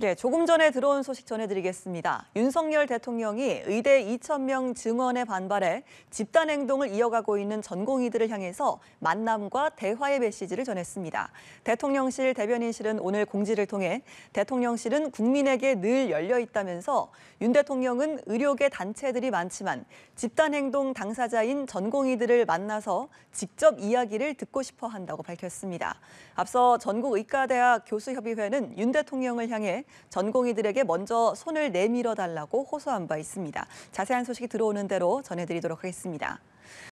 네, 조금 전에 들어온 소식 전해드리겠습니다. 윤석열 대통령이 의대 2천명 증원에 반발해 집단 행동을 이어가고 있는 전공의들을 향해서 만남과 대화의 메시지를 전했습니다. 대통령실 대변인실은 오늘 공지를 통해 대통령실은 국민에게 늘 열려 있다면서 윤 대통령은 의료계 단체들이 많지만 집단 행동 당사자인 전공의들을 만나서 직접 이야기를 듣고 싶어 한다고 밝혔습니다. 앞서 전국의과대학 교수협의회는 윤 대통령을 향해 전공의들에게 먼저 손을 내밀어 달라고 호소한 바 있습니다. 자세한 소식이 들어오는 대로 전해드리도록 하겠습니다.